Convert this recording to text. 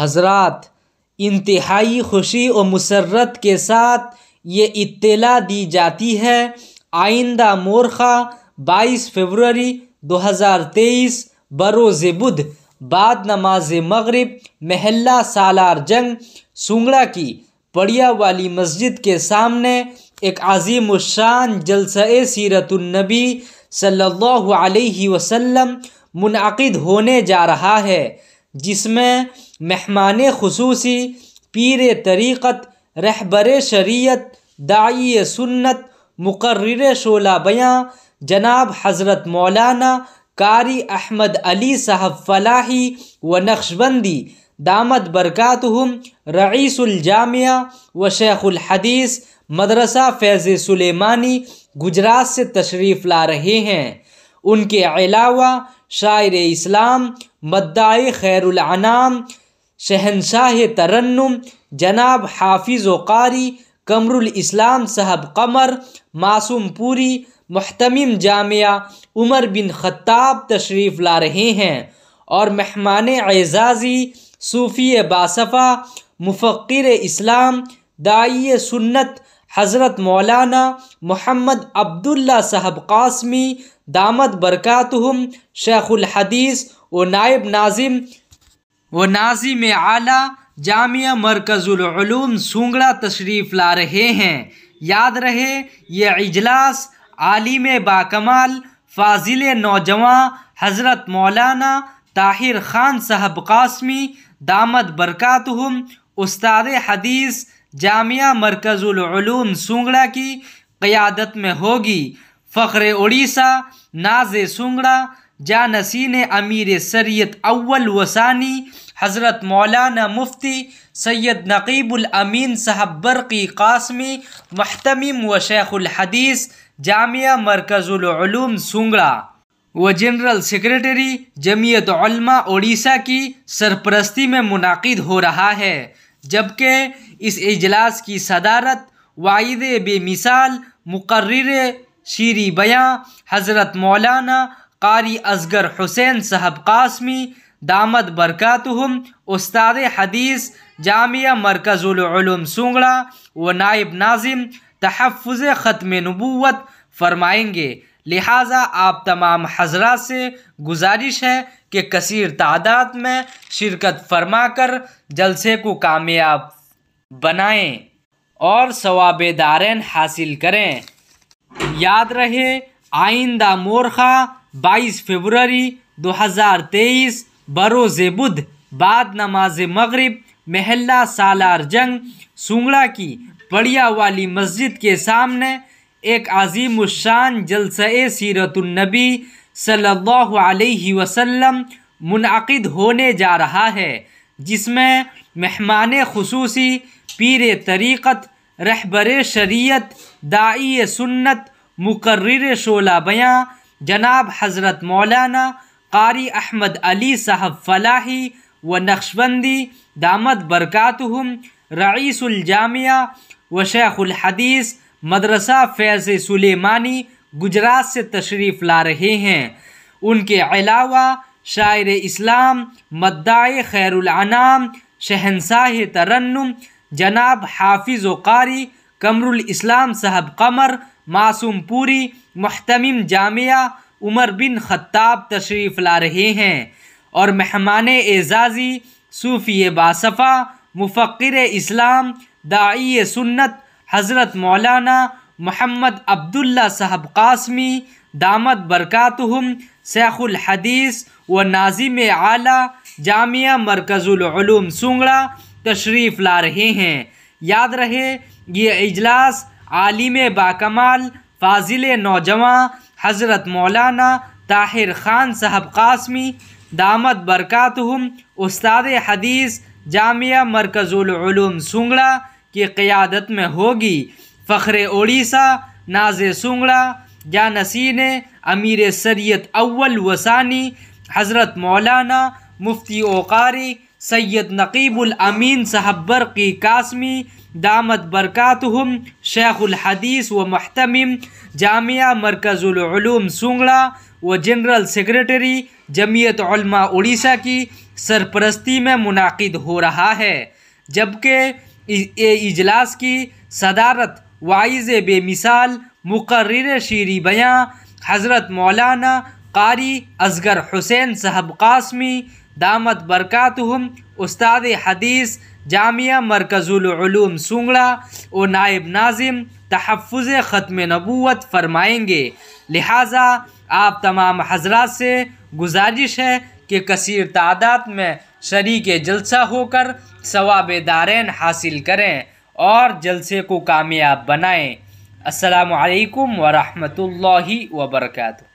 حضرات انتہائی خوشی و مسرت کے ساتھ یہ اطلاع دی جاتی ہے آئندہ مورخہ بائیس فبروری دو ہزار تیئیس بروز بدھ بعد نماز مغرب محلہ سالار جنگ سنگڑا کی پڑیا والی مسجد کے سامنے ایک عظیم الشان جلسہ سیرت النبی صلی اللہ علیہ وسلم منعقد ہونے جا رہا ہے جس میں مہمان خصوصی پیر طریقت رہبر شریعت دائی سنت مقرر شعلہ بیاں جناب حضرت مولانا کاری احمد علی صاحب فلاحی و نقشبندی دامت برکاتہم رئیس الجامعہ و شیخ الحدیث مدرسہ فیض سلیمانی گجرات سے تشریف لا رہے ہیں ان کے علاوہ شاعر اسلام مدعی خیر العنام شہنشاہ ترنم جناب حافظ و قاری قمر الاسلام صاحب قمر معصوم پوری محتمم جامعہ عمر بن خطاب تشریف لا رہے ہیں اور مہمان اعزازی صوفی باصفہ مفقر اسلام دائی سنت حضرت مولانا محمد عبداللہ صاحب قاسمی دامت برکاتہم شیخ الحدیث و نائب ناظم و ناظم اعلیٰ جامعہ مرکز العلوم سنگڑا تشریف لا رہے ہیں یاد رہے یہ اجلاس عالم باکمال فاضل نوجواں حضرت مولانا طاہر خان صاحب قاسمی دامت برکاتہم استاد حدیث جامعہ مرکز العلوم سونگڑا کی قیادت میں ہوگی فخر اڑیسہ ناز سونگڑا جانسین امیر سریت اول وسانی حضرت مولانا مفتی سید نقیب الامین صاحب برقی قاسمی محتمیم و شیخ الحدیث جامعہ مرکز العلوم سونگڑا و جنرل سیکریٹری جمعیت علماء اڑیسہ کی سرپرستی میں منعقد ہو رہا ہے جبکہ اس اجلاس کی صدارت واحد بے مثال مقرر شیریں بیاں حضرت مولانا قاری اصغر حسین صاحب قاسمی دامد برکاتہم استاد حدیث جامعہ مرکز العلوم سنگڑا و نائب ناظم تحفظ ختم نبوت فرمائیں گے لہٰذا آپ تمام حضرات سے گزارش ہے کہ کثیر تعداد میں شرکت فرما کر جلسے کو کامیاب بنائیں اور ثواب دارین حاصل کریں یاد رہے آئندہ مورخہ بائیس فیبرری دو ہزار تیئیس بروز بدھ بعد نماز مغرب محلہ سالار جنگ سونگڑا کی پڑیا والی مسجد کے سامنے ایک عظیم الشان جلسہ سیرت النبی صلی اللہ علیہ وسلم منعقد ہونے جا رہا ہے جس میں مہمان خصوصی پیر طریقت رہبر شریعت دائ سنت مقرر شعلہ بیاں جناب حضرت مولانا قاری احمد علی صاحب فلاحی و نقشبندی دامت برکاتہم رئیس الجامعہ و شیخ الحدیث مدرسہ فیض سلیمانی گجرات سے تشریف لا رہے ہیں ان کے علاوہ شاعر اسلام مداع خیر العنام شہنشاہ ترنم جناب حافظ و قاری قمر الاسلام صاحب قمر معصوم پوری محتمم جامعہ عمر بن خطاب تشریف لا رہے ہیں اور مہمان اعزازی صوفی باصفہ مفقر اسلام داعی سنت حضرت مولانا محمد عبداللہ صاحب قاسمی دامت برکاتہم سیخ الحدیث و ناظم اعلیٰ جامعہ مرکز العلوم سنگڑا تشریف لا رہے ہیں یاد رہے یہ اجلاس عالم باکمال فاضل نوجوان حضرت مولانا طاہر خان صاحب قاسمی دامت برکاتہم استاد حدیث جامعہ مرکز العلوم سنگڑا کی قیادت میں ہوگی فخر اڑیسہ ناز سنگڑا جانسین امیر سریت اول وسانی حضرت مولانا مفتی اوقاری سید نقیب الامین صاحب برقی قاسمی دامت برکاتہم شیخ الحدیث و محتم جامعہ مرکز العلوم سنگڑا و جنرل سیکریٹری جمعیت علماء اڑیسہ کی سرپرستی میں منعقد ہو رہا ہے جبکہ اے اجلاس کی صدارت وائز بے مثال مقرر شیری بیاں حضرت مولانا قاری اصغر حسین صاحب قاسمی دامت برکاتہم استاد حدیث جامعہ مرکز العلوم سنگڑا و نائب ناظم تحفظ ختم نبوت فرمائیں گے لہٰذا آپ تمام حضرات سے گزارش ہے کہ کثیر تعداد میں شریک جلسہ ہو کر ثواب دارین حاصل کریں اور جلسے کو کامیاب بنائیں السلام علیکم ورحمۃ اللہ وبرکاتہ